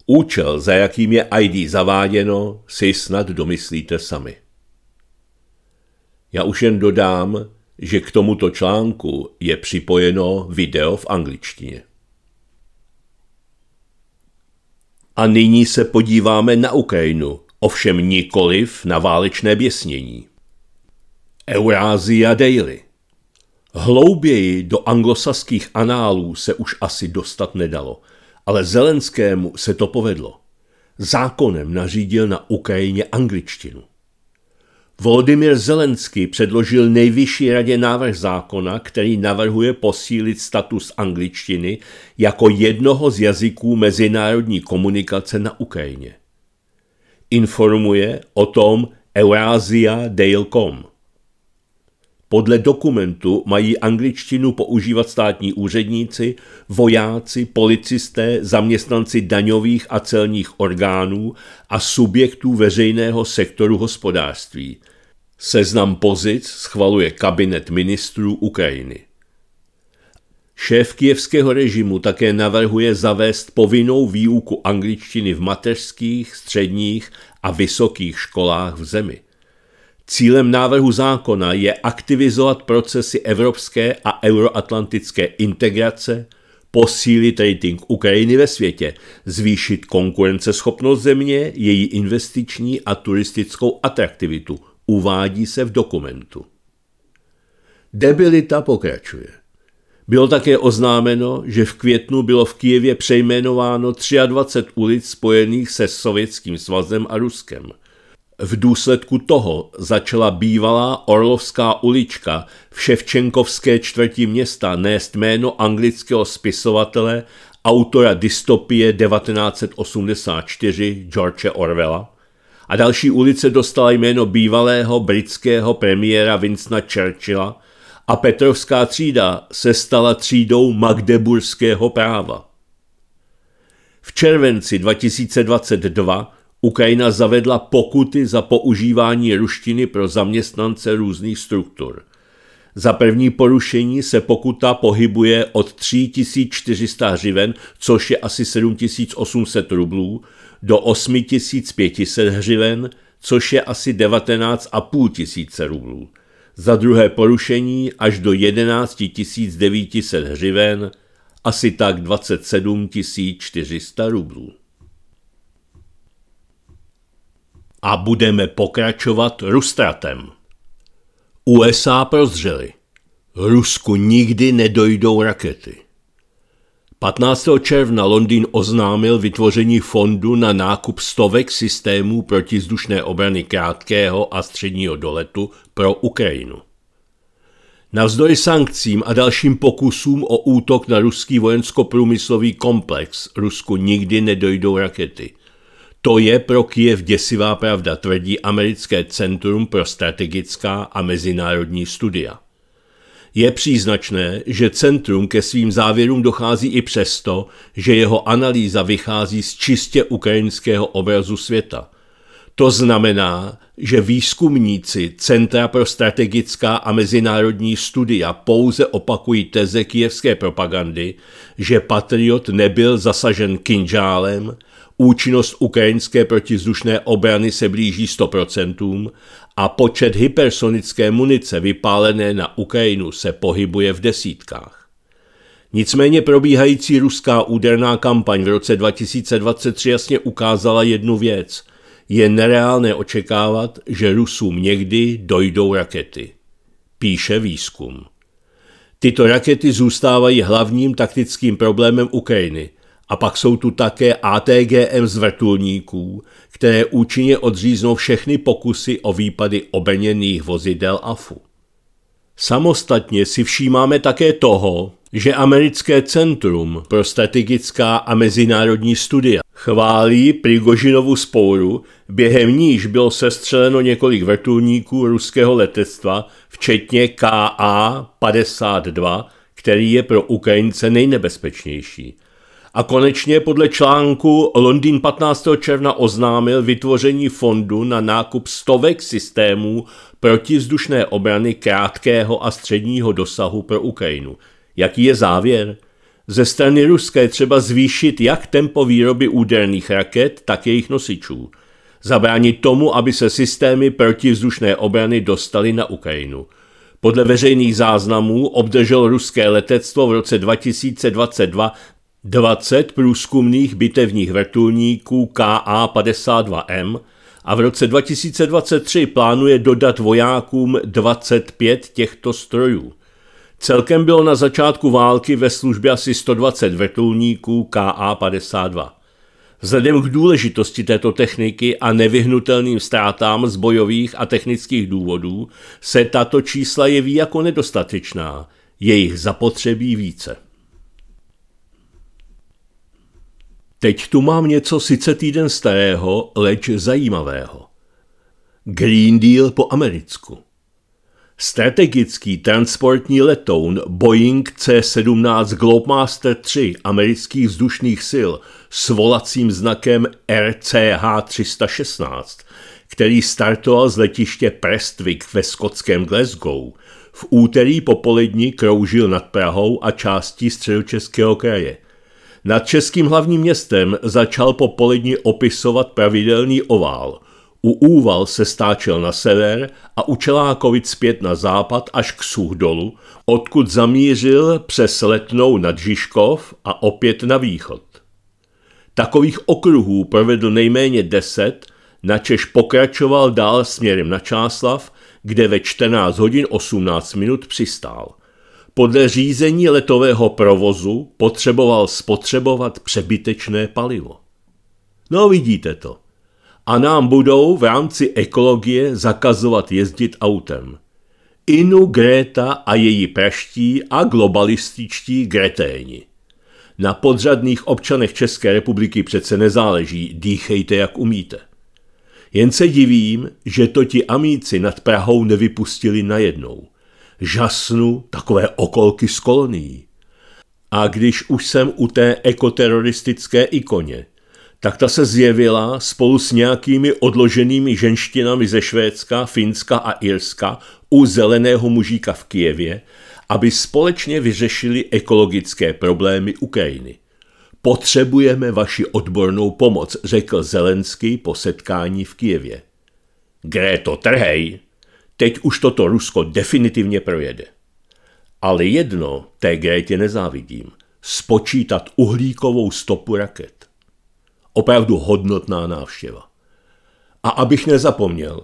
Speaker 1: Účel, za jakým je ID zaváděno, si snad domyslíte sami. Já už jen dodám, že k tomuto článku je připojeno video v angličtině. A nyní se podíváme na Ukrajinu, ovšem nikoliv na válečné běsnění. Eurázia Daily Hlouběji do anglosaských análů se už asi dostat nedalo, ale Zelenskému se to povedlo. Zákonem nařídil na Ukrajině angličtinu. Volodymyr Zelenský předložil nejvyšší radě návrh zákona, který navrhuje posílit status angličtiny jako jednoho z jazyků mezinárodní komunikace na Ukrajině. Informuje o tom Eurasia Dale.com. Podle dokumentu mají angličtinu používat státní úředníci, vojáci, policisté, zaměstnanci daňových a celních orgánů a subjektů veřejného sektoru hospodářství. Seznam pozic schvaluje kabinet ministrů Ukrajiny. Šéf kijevského režimu také navrhuje zavést povinnou výuku angličtiny v mateřských, středních a vysokých školách v zemi. Cílem návrhu zákona je aktivizovat procesy evropské a euroatlantické integrace, posílit rating Ukrajiny ve světě, zvýšit konkurenceschopnost země, její investiční a turistickou atraktivitu, uvádí se v dokumentu. Debilita pokračuje. Bylo také oznámeno, že v květnu bylo v Kijevě přejmenováno 23 ulic spojených se Sovětským svazem a Ruskem – v důsledku toho začala bývalá Orlovská ulička v Ševčenkovské čtvrti města nést jméno anglického spisovatele, autora dystopie 1984 George Orwella a další ulice dostala jméno bývalého britského premiéra Winstona Churchilla a Petrovská třída se stala třídou magdeburského práva. V červenci 2022 Ukrajina zavedla pokuty za používání ruštiny pro zaměstnance různých struktur. Za první porušení se pokuta pohybuje od 3400 hřiven, což je asi 7800 rublů, do 8500 hřiven, což je asi půl tisíce rublů. Za druhé porušení až do 11 900 hřiven, asi tak 27 400 rublů. a budeme pokračovat Rustratem. USA prozřeli. Rusku nikdy nedojdou rakety. 15. června Londýn oznámil vytvoření fondu na nákup stovek systémů protizdušné obrany krátkého a středního doletu pro Ukrajinu. Navzdory sankcím a dalším pokusům o útok na ruský vojensko-průmyslový komplex Rusku nikdy nedojdou rakety – to je pro Kiev děsivá pravda, tvrdí americké Centrum pro strategická a mezinárodní studia. Je příznačné, že centrum ke svým závěrům dochází i přesto, že jeho analýza vychází z čistě ukrajinského obrazu světa. To znamená, že výzkumníci Centra pro strategická a mezinárodní studia pouze opakují teze kijevské propagandy, že patriot nebyl zasažen kinžálem, účinnost ukrajinské protizdušné obrany se blíží 100% a počet hypersonické munice vypálené na Ukrajinu se pohybuje v desítkách. Nicméně probíhající ruská úderná kampaň v roce 2023 jasně ukázala jednu věc. Je nereálné očekávat, že Rusům někdy dojdou rakety. Píše výzkum. Tyto rakety zůstávají hlavním taktickým problémem Ukrajiny, a pak jsou tu také ATGM z vrtulníků, které účinně odříznou všechny pokusy o výpady obeněných vozidel AFU. Samostatně si všímáme také toho, že americké Centrum pro strategická a mezinárodní studia chválí Prigožinovu spouru, během níž bylo sestřeleno několik vrtulníků ruského letectva, včetně KA-52, který je pro Ukrajince nejnebezpečnější. A konečně podle článku Londýn 15. června oznámil vytvoření fondu na nákup stovek systémů protivzdušné obrany krátkého a středního dosahu pro Ukrajinu. Jaký je závěr? Ze strany Ruska je třeba zvýšit jak tempo výroby úderných raket, tak jejich nosičů. Zabránit tomu, aby se systémy protivzdušné obrany dostaly na Ukrajinu. Podle veřejných záznamů obdržel ruské letectvo v roce 2022 20 průzkumných bitevních vrtulníků KA-52M a v roce 2023 plánuje dodat vojákům 25 těchto strojů. Celkem bylo na začátku války ve službě asi 120 vrtulníků KA-52. Vzhledem k důležitosti této techniky a nevyhnutelným ztrátám z bojových a technických důvodů se tato čísla jeví jako nedostatečná. Jejich zapotřebí více. Teď tu mám něco sice týden starého, leč zajímavého. Green Deal po americku. Strategický transportní letoun Boeing C-17 Globemaster 3 amerických vzdušných sil s volacím znakem RCH-316, který startoval z letiště Prestwick ve skotském Glasgow, v úterý popolední kroužil nad Prahou a částí středočeského kraje – nad českým hlavním městem začal po poledni opisovat pravidelný ovál. U Úval se stáčel na sever a u Čelákovic zpět na západ až k Suhdolu, odkud zamířil přes Letnou nad Žižkov a opět na východ. Takových okruhů provedl nejméně deset, načež pokračoval dál směrem na Čáslav, kde ve 14 hodin 18 minut přistál – podle řízení letového provozu potřeboval spotřebovat přebytečné palivo. No vidíte to. A nám budou v rámci ekologie zakazovat jezdit autem. Inu Greta a její praští a globalističtí Greténi. Na podřadných občanech České republiky přece nezáleží, dýchejte jak umíte. Jen se divím, že to ti amíci nad Prahou nevypustili najednou – žasnu takové okolky z kolonií. A když už jsem u té ekoteroristické ikoně, tak ta se zjevila spolu s nějakými odloženými ženštinami ze Švédska, Finska a Irska u zeleného mužíka v Kijevě, aby společně vyřešili ekologické problémy Ukrajiny. Potřebujeme vaši odbornou pomoc, řekl Zelenský po setkání v Kijevě. Gréto, trhej! teď už toto Rusko definitivně projede. Ale jedno té tě nezávidím. Spočítat uhlíkovou stopu raket. Opravdu hodnotná návštěva. A abych nezapomněl,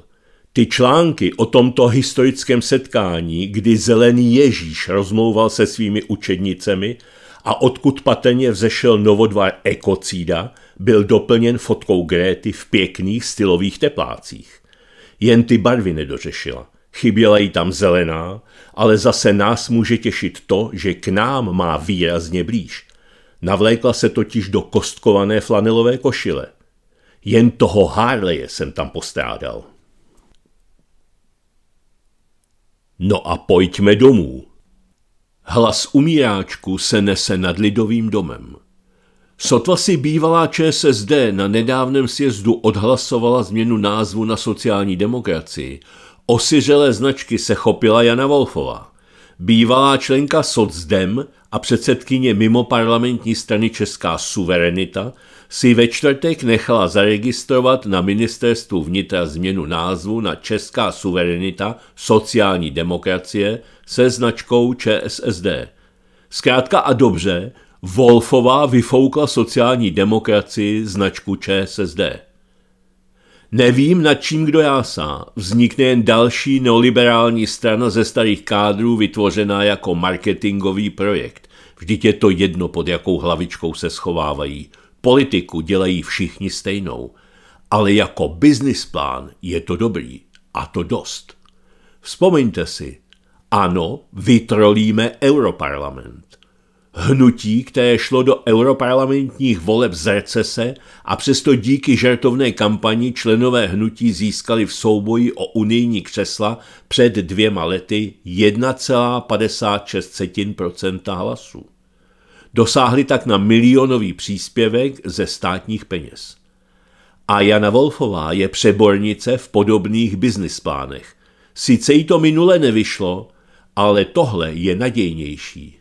Speaker 1: ty články o tomto historickém setkání, kdy zelený Ježíš rozmlouval se svými učednicemi a odkud patrně vzešel novodvar ekocída, byl doplněn fotkou Gréty v pěkných stylových teplácích. Jen ty barvy nedořešila. Chyběla jí tam zelená, ale zase nás může těšit to, že k nám má výrazně blíž. Navlékla se totiž do kostkované flanelové košile. Jen toho Harleje jsem tam postrádal. No a pojďme domů. Hlas umíráčku se nese nad lidovým domem. Sotva si bývalá ČSSD na nedávném sjezdu odhlasovala změnu názvu na sociální demokracii, osiřelé značky se chopila Jana Wolfová. Bývalá členka SocDem a předsedkyně mimo parlamentní strany Česká suverenita si ve čtvrtek nechala zaregistrovat na ministerstvu vnitra změnu názvu na Česká suverenita sociální demokracie se značkou ČSSD. Zkrátka a dobře, Wolfová vyfoukla sociální demokracii značku ČSSD. Nevím, nad čím kdo jásá. Vznikne jen další neoliberální strana ze starých kádrů vytvořená jako marketingový projekt. Vždyť je to jedno, pod jakou hlavičkou se schovávají. Politiku dělají všichni stejnou. Ale jako business plán je to dobrý. A to dost. Vzpomeňte si. Ano, vytrolíme Europarlament. Hnutí, které šlo do europarlamentních voleb z recese a přesto díky žertovné kampani členové hnutí získali v souboji o unijní křesla před dvěma lety 1,56 hlasů. Dosáhli tak na milionový příspěvek ze státních peněz. A Jana Wolfová je přebornice v podobných biznisplánech. Sice jí to minule nevyšlo, ale tohle je nadějnější.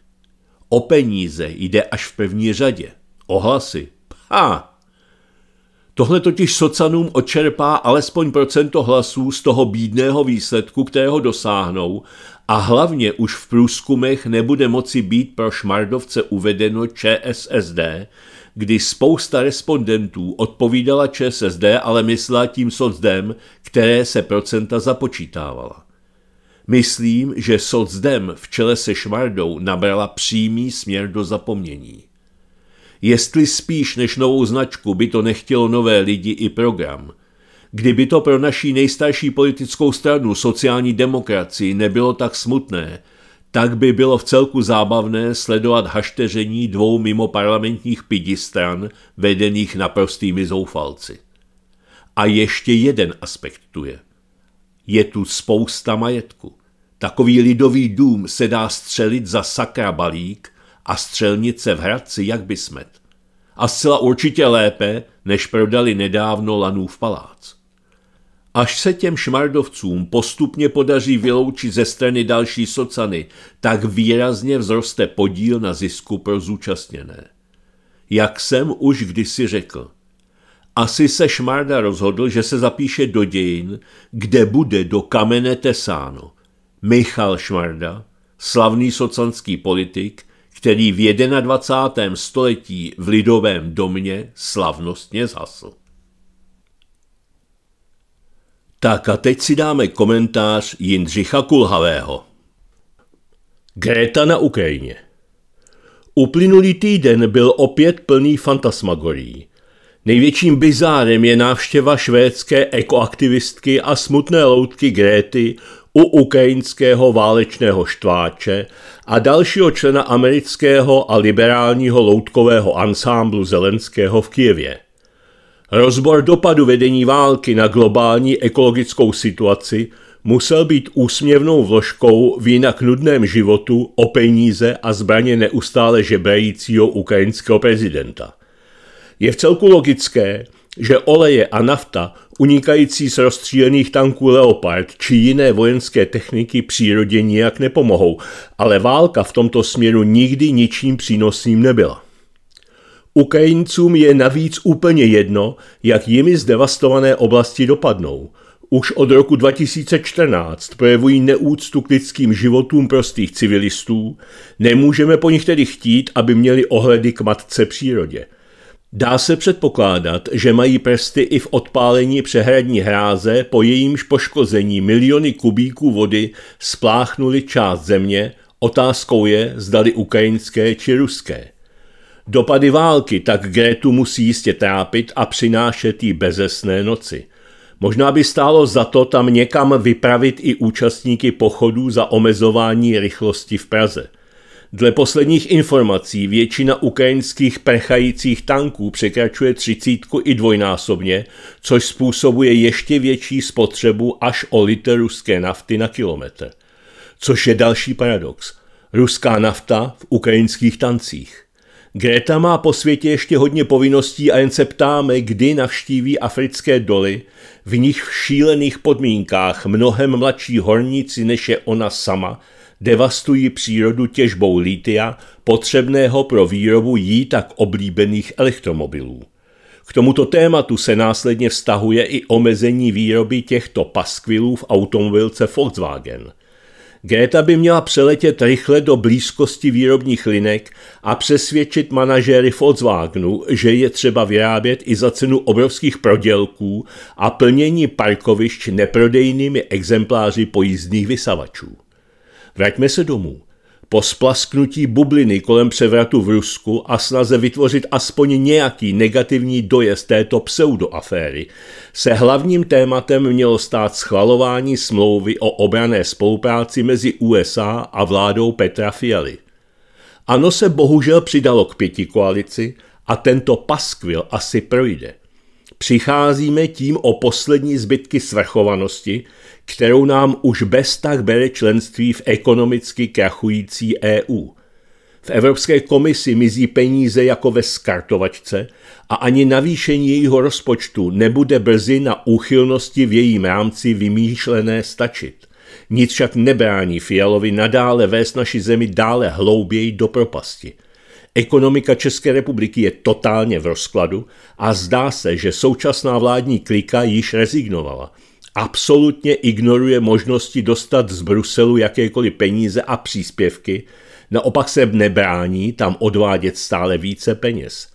Speaker 1: O peníze jde až v první řadě. Ohlasy. Ha! Tohle totiž socanům očerpá alespoň procento hlasů z toho bídného výsledku, kterého dosáhnou a hlavně už v průzkumech nebude moci být pro Šmardovce uvedeno ČSSD, kdy spousta respondentů odpovídala ČSSD, ale myslela tím socdem, které se procenta započítávala. Myslím, že socdem v čele se švardou nabrala přímý směr do zapomnění. Jestli spíš než novou značku by to nechtělo nové lidi i program. Kdyby to pro naší nejstarší politickou stranu sociální demokracii nebylo tak smutné, tak by bylo v celku zábavné sledovat hašteření dvou mimo parlamentních stran vedených naprostými zoufalci. A ještě jeden aspekt tu je. Je tu spousta majetku. Takový lidový dům se dá střelit za sakra balík a střelnice v Hradci jak by smet. A zcela určitě lépe, než prodali nedávno Lanův palác. Až se těm šmardovcům postupně podaří vyloučit ze strany další socany, tak výrazně vzroste podíl na zisku pro zúčastněné. Jak jsem už kdysi řekl, asi se Šmarda rozhodl, že se zapíše do dějin, kde bude do kamene tesáno – Michal Šmarda, slavný socanský politik, který v 21. století v Lidovém domě slavnostně zhasl. Tak a teď si dáme komentář Jindřicha Kulhavého. Greta na Ukrajině Uplynulý týden byl opět plný fantasmagorií. Největším bizárem je návštěva švédské ekoaktivistky a smutné loutky Gréty u ukrajinského válečného štváče a dalšího člena amerického a liberálního loutkového ansámblu Zelenského v Kijevě. Rozbor dopadu vedení války na globální ekologickou situaci musel být úsměvnou vložkou v jinak nudném životu o peníze a zbraně neustále žebrajícího ukrajinského prezidenta. Je v celku logické, že oleje a nafta unikající z rozstřílených tanků Leopard či jiné vojenské techniky přírodě nijak nepomohou, ale válka v tomto směru nikdy ničím přínosným nebyla. Ukrajincům je navíc úplně jedno, jak jimi zdevastované oblasti dopadnou. Už od roku 2014 projevují neúctu k lidským životům prostých civilistů, nemůžeme po nich tedy chtít, aby měli ohledy k matce přírodě – Dá se předpokládat, že mají prsty i v odpálení přehradní hráze, po jejímž poškození miliony kubíků vody spláchnuli část země, otázkou je, zdali ukrajinské či ruské. Dopady války tak Gretu musí jistě trápit a přinášet jí bezesné noci. Možná by stálo za to tam někam vypravit i účastníky pochodů za omezování rychlosti v Praze – Dle posledních informací většina ukrajinských prchajících tanků překračuje třicítku i dvojnásobně, což způsobuje ještě větší spotřebu až o litr ruské nafty na kilometr. Což je další paradox. Ruská nafta v ukrajinských tancích. Greta má po světě ještě hodně povinností a jen se ptáme, kdy navštíví africké doly, v nich v šílených podmínkách mnohem mladší horníci než je ona sama – devastují přírodu těžbou lítia, potřebného pro výrobu jí tak oblíbených elektromobilů. K tomuto tématu se následně vztahuje i omezení výroby těchto paskvilů v automobilce Volkswagen. Greta by měla přeletět rychle do blízkosti výrobních linek a přesvědčit manažéry Volkswagenu, že je třeba vyrábět i za cenu obrovských prodělků a plnění parkovišť neprodejnými exempláři pojízdných vysavačů. Vraťme se domů. Po splasknutí bubliny kolem převratu v Rusku a snaze vytvořit aspoň nějaký negativní dojezd této pseudoaféry se hlavním tématem mělo stát schvalování smlouvy o obrané spolupráci mezi USA a vládou Petra Fialy. Ano se bohužel přidalo k pěti koalici a tento paskvil asi projde přicházíme tím o poslední zbytky svrchovanosti, kterou nám už bez tak bere členství v ekonomicky krachující EU. V Evropské komisi mizí peníze jako ve skartovačce a ani navýšení jejího rozpočtu nebude brzy na úchylnosti v jejím rámci vymýšlené stačit. Nic však nebrání Fialovi nadále vést naši zemi dále hlouběji do propasti – Ekonomika České republiky je totálně v rozkladu a zdá se, že současná vládní klika již rezignovala. Absolutně ignoruje možnosti dostat z Bruselu jakékoliv peníze a příspěvky, naopak se nebrání tam odvádět stále více peněz.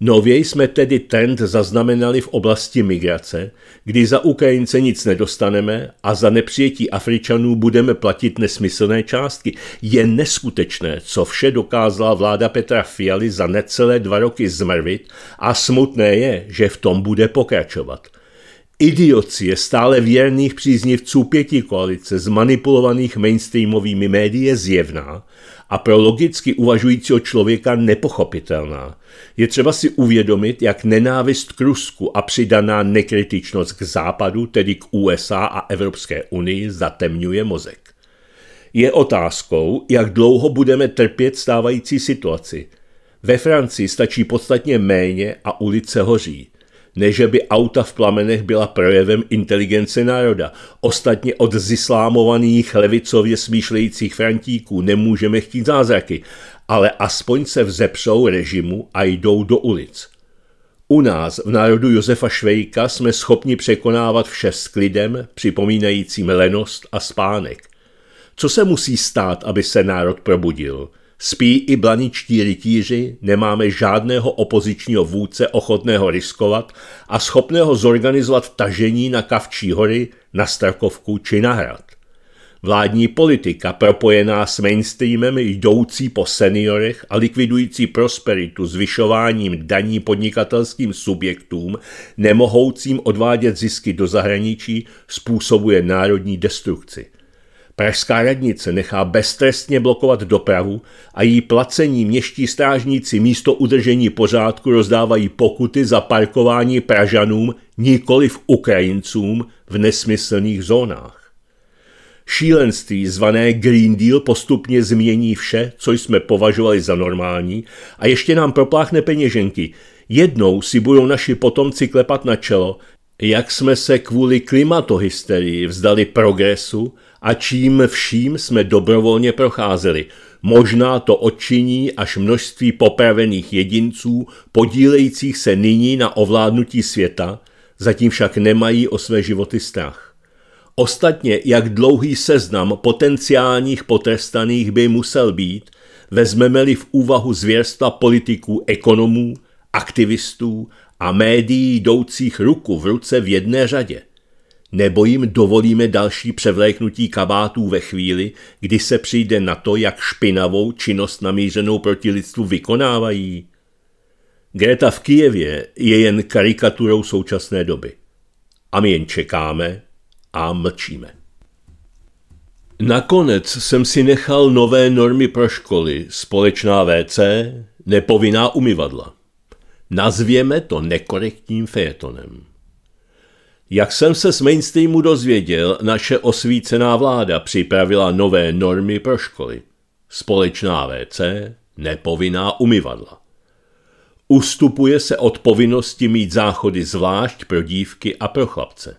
Speaker 1: Nově jsme tedy trend zaznamenali v oblasti migrace, kdy za Ukrajince nic nedostaneme a za nepřijetí Afričanů budeme platit nesmyslné částky. Je neskutečné, co vše dokázala vláda Petra Fialy za necelé dva roky zmrvit a smutné je, že v tom bude pokračovat. Idiocie stále věrných příznivců pěti koalice zmanipulovaných mainstreamovými médií je zjevná a pro logicky uvažujícího člověka nepochopitelná. Je třeba si uvědomit, jak nenávist k Rusku a přidaná nekritičnost k západu, tedy k USA a Evropské unii, zatemňuje mozek. Je otázkou, jak dlouho budeme trpět stávající situaci. Ve Francii stačí podstatně méně a ulice hoří. Neže by auta v plamenech byla projevem inteligence národa. Ostatně od zislámovaných levicově smýšlejících frantíků nemůžeme chtít zázraky, ale aspoň se vzepřou režimu a jdou do ulic. U nás v národu Josefa Švejka jsme schopni překonávat vše s klidem, připomínajícím lenost a spánek. Co se musí stát, aby se národ probudil? Spí i blaničtí rytíři, nemáme žádného opozičního vůdce ochotného riskovat a schopného zorganizovat vtažení na Kavčí hory, na Strakovku či na hrad. Vládní politika propojená s mainstreamem jdoucí po seniorech a likvidující prosperitu zvyšováním daní podnikatelským subjektům, nemohoucím odvádět zisky do zahraničí, způsobuje národní destrukci – Pražská radnice nechá beztrestně blokovat dopravu a jí placení měští strážníci místo udržení pořádku rozdávají pokuty za parkování Pražanům, v Ukrajincům, v nesmyslných zónách. Šílenství zvané Green Deal postupně změní vše, co jsme považovali za normální a ještě nám propláchne peněženky. Jednou si budou naši potomci klepat na čelo, jak jsme se kvůli klimatohysterii vzdali progresu a čím vším jsme dobrovolně procházeli. Možná to odčiní až množství popravených jedinců, podílejících se nyní na ovládnutí světa, zatím však nemají o své životy strach. Ostatně, jak dlouhý seznam potenciálních potrestaných by musel být, vezmeme-li v úvahu zvěrstva politiků, ekonomů, aktivistů a médií jdoucích ruku v ruce v jedné řadě nebo jim dovolíme další převléknutí kabátů ve chvíli, kdy se přijde na to, jak špinavou činnost namířenou proti lidstvu vykonávají? Greta v Kijevě je jen karikaturou současné doby. A my jen čekáme a mlčíme. Nakonec jsem si nechal nové normy pro školy, společná WC, nepovinná umyvadla. Nazvěme to nekorektním fejetonem. Jak jsem se z mainstreamu dozvěděl, naše osvícená vláda připravila nové normy pro školy. Společná WC, nepovinná umyvadla. Ustupuje se od povinnosti mít záchody zvlášť pro dívky a pro chlapce.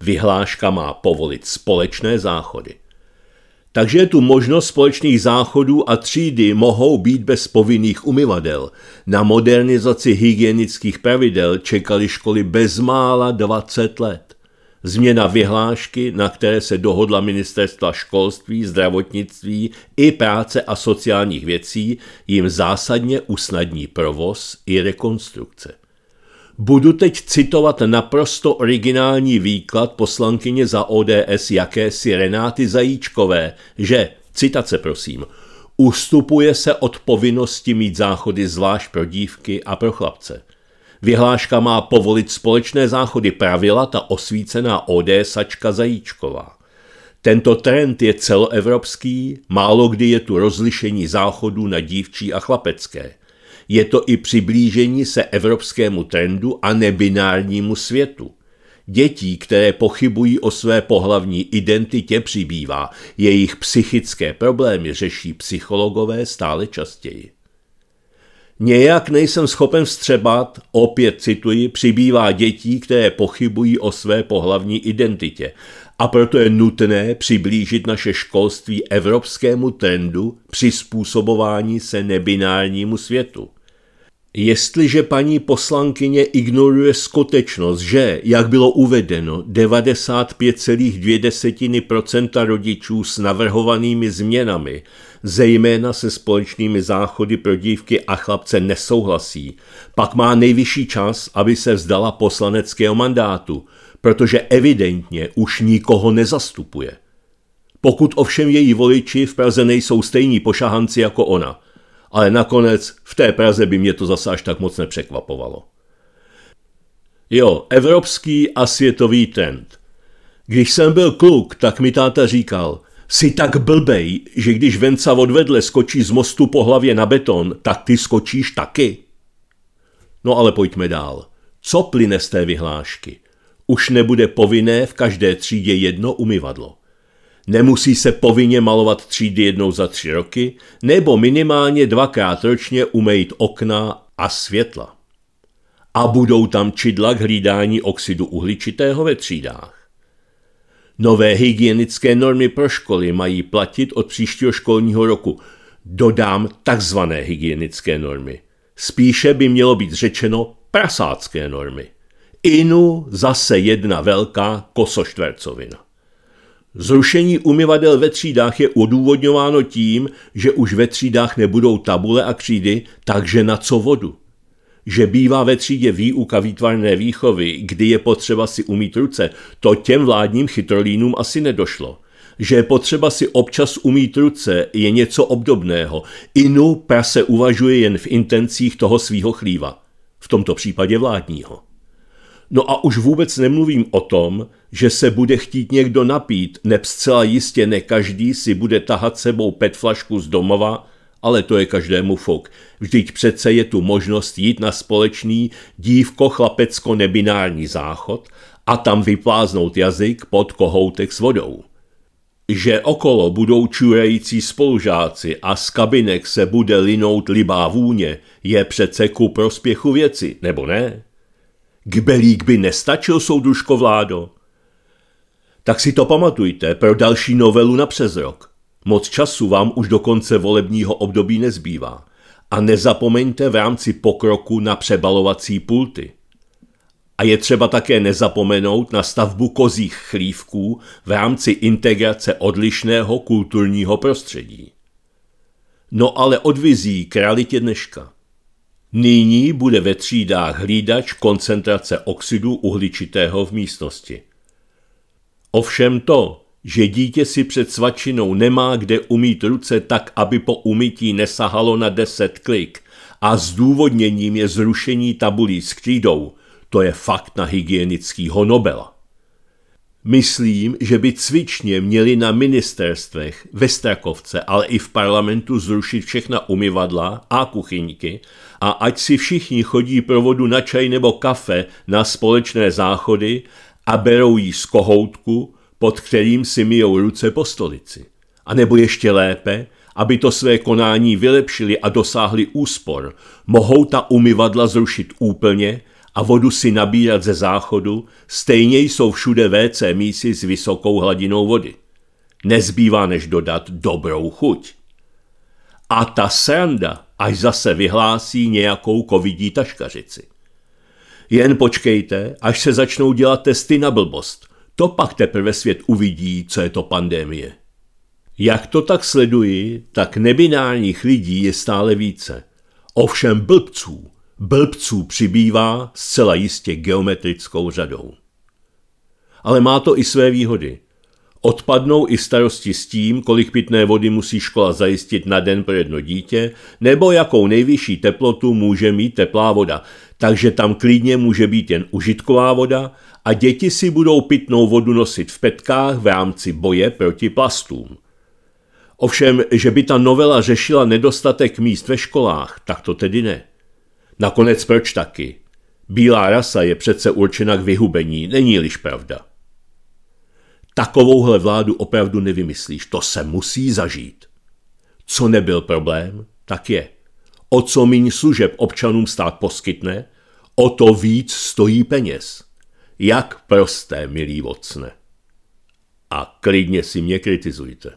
Speaker 1: Vyhláška má povolit společné záchody – takže je tu možnost společných záchodů a třídy mohou být bez povinných umyvadel. Na modernizaci hygienických pravidel čekali školy bezmála 20 let. Změna vyhlášky, na které se dohodla ministerstva školství, zdravotnictví i práce a sociálních věcí, jim zásadně usnadní provoz i rekonstrukce. Budu teď citovat naprosto originální výklad poslankyně za ODS jakési Renáty Zajíčkové, že, citace prosím, ustupuje se od povinnosti mít záchody zvlášť pro dívky a pro chlapce. Vyhláška má povolit společné záchody pravila ta osvícená ODSačka Zajíčková. Tento trend je celoevropský, málo kdy je tu rozlišení záchodů na dívčí a chlapecké – je to i přiblížení se evropskému trendu a nebinárnímu světu. Dětí, které pochybují o své pohlavní identitě, přibývá. Jejich psychické problémy řeší psychologové stále častěji. Nějak nejsem schopen vstřebat, opět cituji, přibývá dětí, které pochybují o své pohlavní identitě. A proto je nutné přiblížit naše školství evropskému trendu přizpůsobování se nebinárnímu světu. Jestliže paní poslankyně ignoruje skutečnost, že, jak bylo uvedeno, 95,2% rodičů s navrhovanými změnami, zejména se společnými záchody pro dívky a chlapce nesouhlasí, pak má nejvyšší čas, aby se vzdala poslaneckého mandátu, protože evidentně už nikoho nezastupuje. Pokud ovšem její voliči v Praze nejsou stejní pošahanci jako ona – ale nakonec v té Praze by mě to zase až tak moc nepřekvapovalo. Jo, evropský a světový trend. Když jsem byl kluk, tak mi táta říkal, jsi tak blbej, že když venca odvedle skočí z mostu po hlavě na beton, tak ty skočíš taky. No ale pojďme dál. Co plyne z té vyhlášky? Už nebude povinné v každé třídě jedno umyvadlo. Nemusí se povinně malovat třídy jednou za tři roky nebo minimálně dvakrát ročně umejit okna a světla. A budou tam čidla k hlídání oxidu uhličitého ve třídách. Nové hygienické normy pro školy mají platit od příštího školního roku. Dodám takzvané hygienické normy. Spíše by mělo být řečeno prasácké normy. Inu zase jedna velká kosoštvercovina. Zrušení umyvadel ve třídách je odůvodňováno tím, že už ve třídách nebudou tabule a křídy, takže na co vodu? Že bývá ve třídě výuka výtvarné výchovy, kdy je potřeba si umít ruce, to těm vládním chytrolínům asi nedošlo. Že je potřeba si občas umít ruce, je něco obdobného. Inu prase uvažuje jen v intencích toho svýho chlíva, v tomto případě vládního. No a už vůbec nemluvím o tom, že se bude chtít někdo napít, neb zcela jistě ne každý si bude tahat sebou petflašku z domova, ale to je každému fok. Vždyť přece je tu možnost jít na společný dívko-chlapecko-nebinární záchod a tam vypláznout jazyk pod kohoutek s vodou. Že okolo budou čurející spolužáci a z kabinek se bude linout libá vůně, je přece ku prospěchu věci, nebo ne? Kbelík by nestačil, souduško vládo. Tak si to pamatujte pro další novelu na přes rok. Moc času vám už do konce volebního období nezbývá. A nezapomeňte v rámci pokroku na přebalovací pulty. A je třeba také nezapomenout na stavbu kozích chlívků v rámci integrace odlišného kulturního prostředí. No ale od vizí k realitě dneška. Nyní bude ve třídách hlídač koncentrace oxidu uhličitého v místnosti. Ovšem to, že dítě si před svačinou nemá kde umít ruce tak, aby po umytí nesahalo na deset klik a zdůvodněním je zrušení tabulí s křídou, to je fakt na hygienickýho Nobela. Myslím, že by cvičně měli na ministerstvech, ve Strakovce, ale i v parlamentu zrušit všechna umyvadla a kuchyňky a ať si všichni chodí pro vodu na čaj nebo kafe na společné záchody a berou ji z kohoutku, pod kterým si mijou ruce po stolici. A nebo ještě lépe, aby to své konání vylepšili a dosáhli úspor, mohou ta umyvadla zrušit úplně a vodu si nabírat ze záchodu, stejně jsou všude WC mísy s vysokou hladinou vody. Nezbývá než dodat dobrou chuť. A ta sranda až zase vyhlásí nějakou covidí taškařici. Jen počkejte, až se začnou dělat testy na blbost. To pak teprve svět uvidí, co je to pandémie. Jak to tak sleduji, tak nebinárních lidí je stále více. Ovšem blbců, blbců přibývá zcela jistě geometrickou řadou. Ale má to i své výhody. Odpadnou i starosti s tím, kolik pitné vody musí škola zajistit na den pro jedno dítě, nebo jakou nejvyšší teplotu může mít teplá voda. Takže tam klidně může být jen užitková voda a děti si budou pitnou vodu nosit v petkách v rámci boje proti plastům. Ovšem, že by ta novela řešila nedostatek míst ve školách, tak to tedy ne. Nakonec proč taky? Bílá rasa je přece určena k vyhubení, není-liž pravda. Takovouhle vládu opravdu nevymyslíš, to se musí zažít. Co nebyl problém, tak je. O co míň služeb občanům stát poskytne, o to víc stojí peněz. Jak prosté, milí vocne. A klidně si mě kritizujte.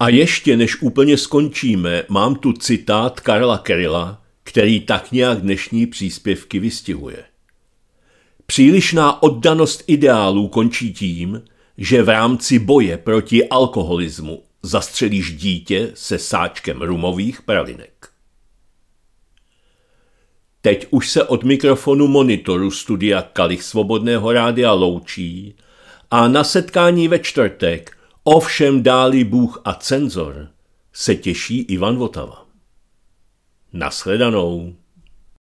Speaker 1: A ještě než úplně skončíme, mám tu citát Karla Kerila, který tak nějak dnešní příspěvky vystihuje. Přílišná oddanost ideálů končí tím, že v rámci boje proti alkoholismu zastřelíš dítě se sáčkem rumových pralinek. Teď už se od mikrofonu monitoru studia Kalich Svobodného rádia loučí a na setkání ve čtvrtek ovšem dáli Bůh a cenzor se těší Ivan Votava. Naschledanou.